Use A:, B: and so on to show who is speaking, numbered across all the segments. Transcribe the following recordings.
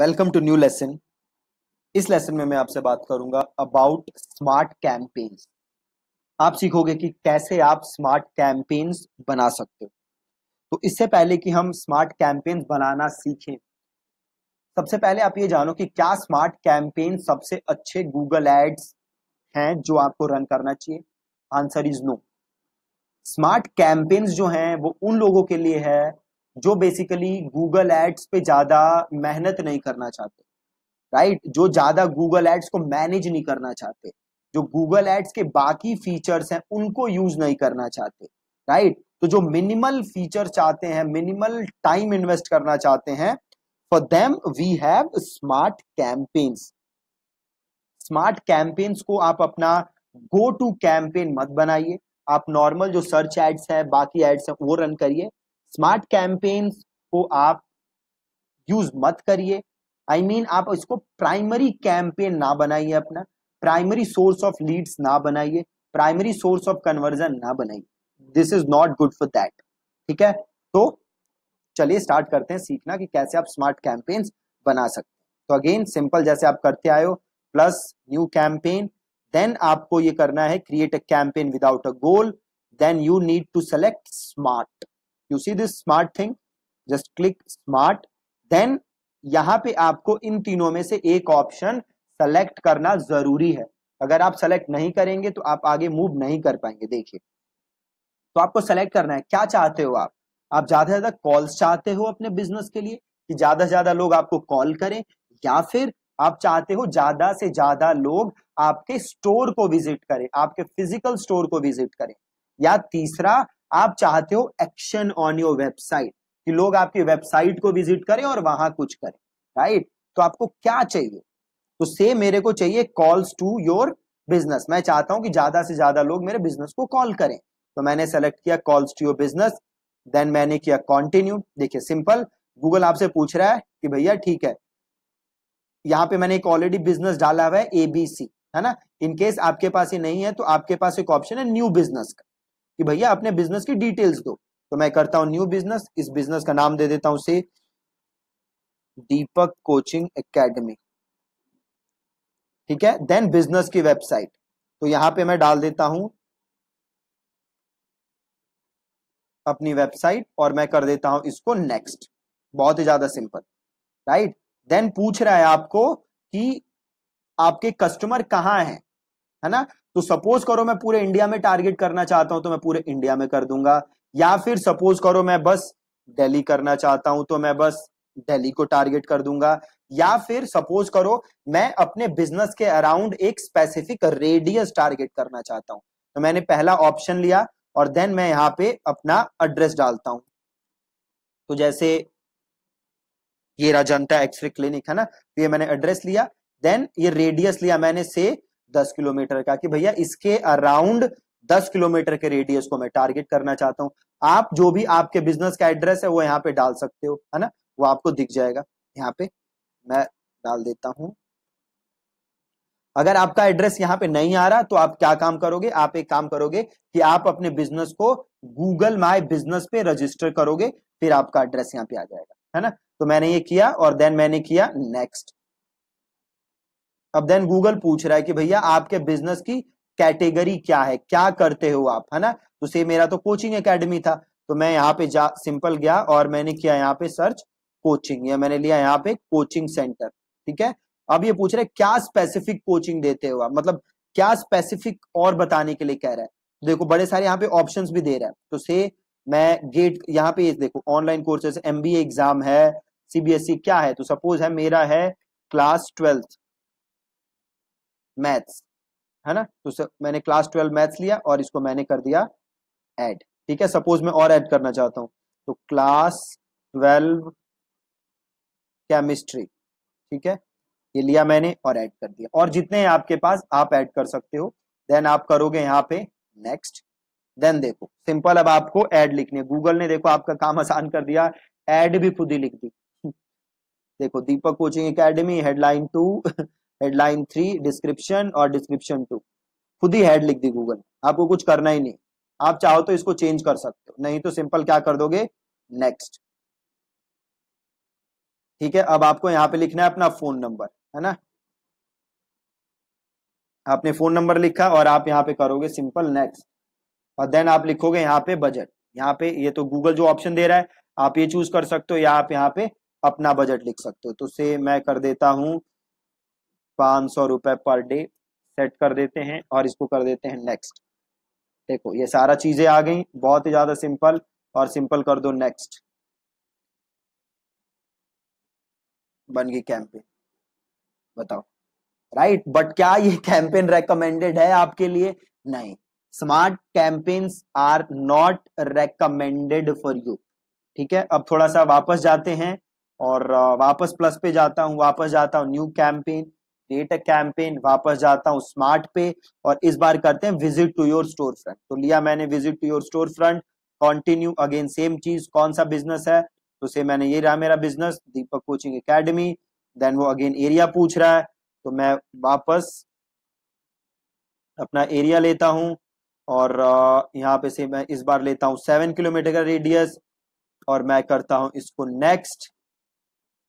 A: Welcome to new lesson इस lesson में मैं आपसे बात करूंगा अबाउट स्मार्ट कैंपेन्स आप सीखोगे कि कैसे आप स्मार्ट कैंपेन्स बना सकते हो तो इससे पहले कि हम स्मार्ट कैंपेन्स बनाना सीखें सबसे पहले आप ये जानो कि क्या स्मार्ट कैंपेन सबसे अच्छे गूगल एड्स हैं जो आपको रन करना चाहिए answer is no smart campaigns जो हैं वो उन लोगों के लिए है जो बेसिकली गूगल एड्स पे ज़्यादा मेहनत नहीं करना चाहते राइट जो ज़्यादा गूगल एड्स को मैनेज नहीं करना चाहते जो गूगल एड्स के बाकी फीचर्स हैं उनको यूज नहीं करना चाहते राइट तो जो मिनिमल फीचर चाहते हैं मिनिमल टाइम इन्वेस्ट करना चाहते हैं for them we have smart campaigns smart campaigns को आप अपना गो टू कैंपेन मत बनाइए आप नॉर्मल जो सर्च एड्स है बाकी एड्स है वो रन करिए स्मार्ट कैंपेन्स को आप यूज मत करिए आई मीन आप इसको प्राइमरी कैंपेन ना बनाइए अपना प्राइमरी सोर्स ऑफ लीड्स ना बनाइए प्राइमरी सोर्स ऑफ कन्वर्जन ना बनाइए this is not good for that ठीक है तो चलिए स्टार्ट करते हैं सीखना कि कैसे आप स्मार्ट कैंपेन्स बना सकते हैं तो अगेन सिंपल जैसे आप करते आयो प्लस न्यू कैंपेन देन आपको ये करना है create a campaign without a goal then you need to select smart you see this smart thing just click smart then यहाँ पे आपको इन तीनों में से एक ऑप्शन सेलेक्ट करना जरूरी है अगर आप सेलेक्ट नहीं करेंगे तो आप आगे मूव नहीं कर पाएंगे देखिए तो आपको सेलेक्ट करना है क्या चाहते हो आप आप ज्यादा से ज्यादा कॉल्स चाहते हो अपने बिजनेस के लिए कि ज्यादा से ज्यादा लोग आपको कॉल करें या फिर आप चाहते हो ज्यादा से ज्यादा लोग आपके स्टोर को विजिट करें आपके फिजिकल स्टोर को विजिट करें या तीसरा आप चाहते हो एक्शन ऑन योर वेबसाइट कि लोग आपकी वेबसाइट को विजिट करें और वहां कुछ करें राइट तो आपको क्या चाहिए तो सेम मेरे को चाहिए कॉल्स टू योर बिजनेस मैं चाहता हूं कि ज्यादा से ज्यादा लोग मेरे बिजनेस को कॉल करें तो मैंने सेलेक्ट किया calls to your business then मैंने किया कॉन्टिन्यू देखिए सिंपल गूगल आपसे पूछ रहा है कि भैया ठीक है यहाँ पे मैंने एक ऑलरेडी बिजनेस डाला हुआ है एबीसी है ना इनकेस आपके पास ये नहीं है तो आपके पास एक ऑप्शन है न्यू बिजनेस का कि भैया अपने बिजनेस की डिटेल्स दो तो मैं करता हूं न्यू बिजनेस इस बिजनेस का नाम दे देता हूं उसे दीपक कोचिंग एकेडमी ठीक है देन बिजनेस की वेबसाइट तो यहां पे मैं डाल देता हूं अपनी वेबसाइट और मैं कर देता हूं इसको नेक्स्ट बहुत ही ज्यादा सिंपल राइट देन पूछ रहा है आपको कि आपके कस्टमर कहाँ हैं है ना तो सपोज करो मैं पूरे इंडिया में टारगेट करना चाहता हूं तो मैं पूरे इंडिया में कर दूंगा या फिर सपोज करो मैं बस दिल्ली करना चाहता हूं तो मैं बस दिल्ली को टारगेट कर दूंगा या फिर सपोज करो मैं अपने बिजनेस के अराउंड एक स्पेसिफिक रेडियस टारगेट करना चाहता हूं तो मैंने पहला ऑप्शन लिया और देन मैं यहां पे अपना एड्रेस डालता हूं तो जैसे ये राजनता एक्सरे क्लिनिक है ना तो ये मैंने एड्रेस लिया देन ये रेडियस लिया मैंने से दस किलोमीटर का कि भैया इसके अराउंड दस किलोमीटर के रेडियस को मैं टारगेट करना चाहता हूँ आप जो भी आपके बिजनेस का एड्रेस है वो यहाँ पे डाल सकते हो है ना वो आपको दिख जाएगा यहाँ पे मैं डाल देता हूँ अगर आपका एड्रेस यहाँ पे नहीं आ रहा तो आप क्या काम करोगे आप एक काम करोगे कि आप अपने बिजनेस को गूगल माई बिजनेस पे रजिस्टर करोगे फिर आपका एड्रेस यहाँ पे आ जाएगा है ना तो मैंने ये किया और देन मैंने किया नेक्स्ट अब देन गूगल पूछ रहा है कि भैया आपके बिजनेस की कैटेगरी क्या है क्या करते हो आप है ना तो से मेरा तो कोचिंग एकेडमी था तो मैं यहाँ पे जा सिंपल गया और मैंने किया यहाँ पे सर्च कोचिंग या मैंने लिया यहाँ पे कोचिंग सेंटर ठीक है अब ये पूछ रहे क्या स्पेसिफिक कोचिंग देते हो आप मतलब क्या स्पेसिफिक और बताने के लिए कह रहा है देखो बड़े सारे यहाँ पे ऑप्शन भी दे रहा है तो से मैं गेट यहाँ पे देखो ऑनलाइन कोर्सेस एमबीए एग्जाम है सीबीएसई e क्या है तो सपोज है मेरा है क्लास ट्वेल्थ मैथ्स है ना तो सर मैंने क्लास ट्वेल्व मैथ्स लिया और इसको मैंने कर दिया ऐड ठीक है सपोज मैं और ऐड करना चाहता हूँ तो क्लास ट्वेल्व केमिस्ट्री ठीक है ये लिया मैंने और ऐड कर दिया और जितने आपके पास आप ऐड कर सकते हो देन आप करोगे यहाँ पे नेक्स्ट देन देखो सिंपल अब आपको ऐड लिखने गूगल ने देखो आपका काम आसान कर दिया ऐड भी खुद ही लिख दी देखो Deepak coaching academy headline two headline three description और डिस्क्रिप्शन टू खुद ही हेड लिख दी गूगल आपको कुछ करना ही नहीं आप चाहो तो इसको चेंज कर सकते हो नहीं तो सिंपल क्या कर दोगे नेक्स्ट ठीक है अब आपको यहाँ पे लिखना है अपना फोन नंबर है ना आपने फोन नंबर लिखा और आप यहाँ पे करोगे सिंपल नेक्स्ट और देन आप लिखोगे यहाँ पे बजट यहाँ पे ये तो गूगल जो ऑप्शन दे रहा है आप ये चूज कर सकते हो या आप यहाँ पे अपना बजट लिख सकते हो तो से मैं कर देता हूं पाँच सौ रुपये पर डे सेट कर देते हैं और इसको कर देते हैं नेक्स्ट देखो ये सारा चीज़ें आ गई बहुत ही ज़्यादा सिंपल और सिंपल कर दो नेक्स्ट बन गई कैंपेन बताओ राइट right? बट क्या ये कैंपेन रेकमेंडेड है आपके लिए नहीं smart campaigns are not recommended for you ठीक है अब थोड़ा सा वापस जाते हैं और वापस प्लस पे जाता हूँ वापस जाता हूँ new campaign create a campaign वापस जाता हूँ स्मार्ट पे और इस बार करते हैं visit to your store front तो लिया मैंने visit to your store front continue again same चीज कौन सा बिजनेस है तो से मैंने ये रहा मेरा business Deepak coaching academy then वो अगेन एरिया पूछ रहा है तो मैं वापस अपना एरिया लेता हूँ और यहाँ पे से मैं इस बार लेता हूँ सेवन किलोमीटर का रेडियस और मैं करता हूँ इसको नेक्स्ट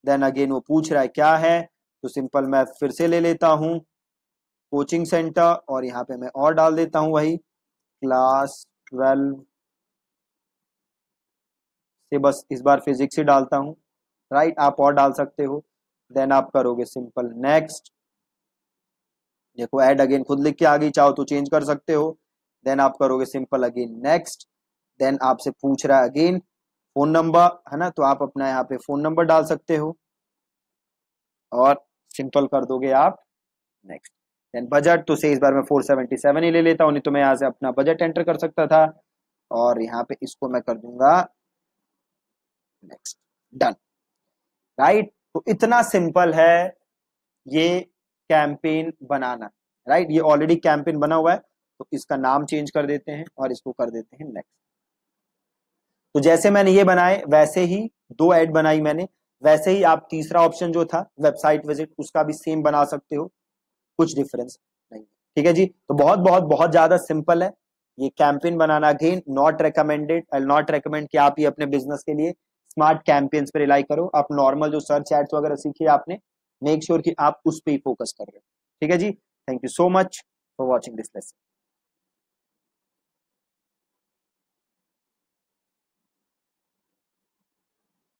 A: देन अगेन वो पूछ रहा है क्या है तो सिंपल मैं फिर से ले लेता हूँ कोचिंग सेंटर और यहाँ पे मैं और डाल देता हूँ वही क्लास ट्वेल्व से बस इस बार फिजिक्स ही डालता हूँ राइट आप और डाल सकते हो देन आप करोगे सिंपल नेक्स्ट देखो ऐड अगेन खुद लिख के आ गई चाहो तो चेंज कर सकते हो देन आप करोगे सिंपल अगेन नेक्स्ट देन आपसे पूछ रहा है अगेन फोन नंबर है ना तो आप अपना यहाँ पे फोन नंबर डाल सकते हो और सिंपल कर दोगे आप नेक्स्ट देन बजट तो से इस बार मैं 477 ही ले लेता हूँ नहीं तो मैं यहाँ से अपना बजट एंटर कर सकता था और यहाँ पे इसको मैं कर दूंगा नेक्स्ट डन राइट तो इतना सिंपल है ये कैंपेन बनाना राइट right? ये ऑलरेडी कैंपेन बना हुआ है तो इसका नाम चेंज कर देते हैं और इसको कर देते हैं नेक्स्ट तो जैसे मैंने ये बनाए वैसे ही दो ऐड बनाई मैंने वैसे ही आप तीसरा ऑप्शन जो था वेबसाइट विजिट उसका भी सेम बना सकते हो कुछ डिफरेंस नहीं ठीक है जी तो बहुत बहुत बहुत ज्यादा सिंपल है ये कैंपेन बनाना again not recommended I not recommend कि आप ये अपने बिजनेस के लिए स्मार्ट कैंपेन्स पर रिलाई करो आप नॉर्मल जो सर्च एड्स वगैरह सीखिए आपने मेक श्योर sure कि आप उस पर ही फोकस कर रहे हो ठीक है जी thank you so much for watching this lesson